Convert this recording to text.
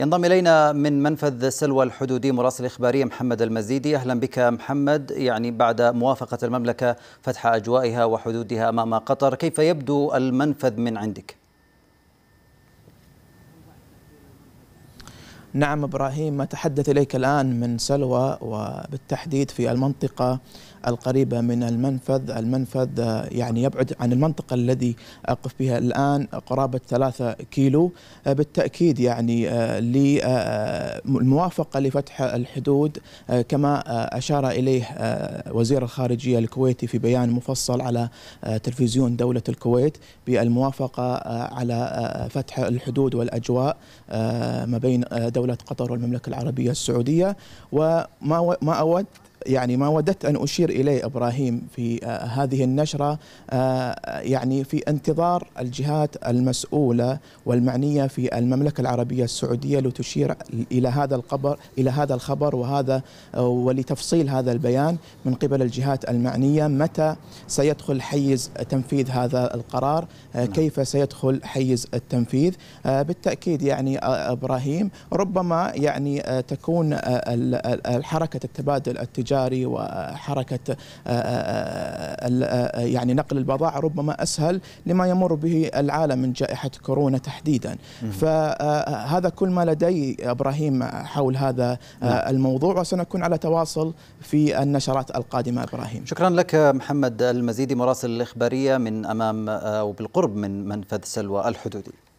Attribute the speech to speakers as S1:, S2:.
S1: ينضم إلينا من منفذ سلوى الحدودي مراسل إخباري محمد المزيدي أهلا بك محمد يعني بعد موافقة المملكة فتح أجوائها وحدودها أمام قطر كيف يبدو المنفذ من عندك؟
S2: نعم ابراهيم ما تحدث اليك الان من سلوى وبالتحديد في المنطقه القريبه من المنفذ، المنفذ آه، يعني يبعد عن المنطقه الذي اقف بها الان قرابه ثلاثة كيلو آه، بالتاكيد يعني آه، للموافقه لفتح الحدود كما اشار اليه وزير الخارجيه الكويتي في بيان مفصل على تلفزيون دوله الكويت بالموافقه على فتح الحدود والاجواء ما بين دولة دولة قطر والمملكة العربية السعودية وما أود يعني ما وددت أن أشير إليه إبراهيم في آه، هذه النشرة آه، يعني في انتظار الجهات المسؤولة والمعنية في المملكة العربية السعودية لتشير إلى هذا الخبر إلى هذا الخبر وهذا آه، ولتفصيل هذا البيان من قبل الجهات المعنية متى سيدخل حيز تنفيذ هذا القرار نعم. كيف سيدخل حيز التنفيذ بالتأكيد يعني إبراهيم ربما يعني تكون الحركة التبادل التجاري التجاري وحركه آه، آه، آه، يعني نقل البضائع ربما اسهل لما يمر به العالم من جائحه كورونا تحديدا فهذا كل ما لدي ابراهيم حول هذا نعم. الموضوع وسنكون على تواصل في النشرات القادمه ابراهيم
S1: شكرا لك محمد المزيدي مراسل الاخباريه من امام او بالقرب من منفذ سلوى الحدودي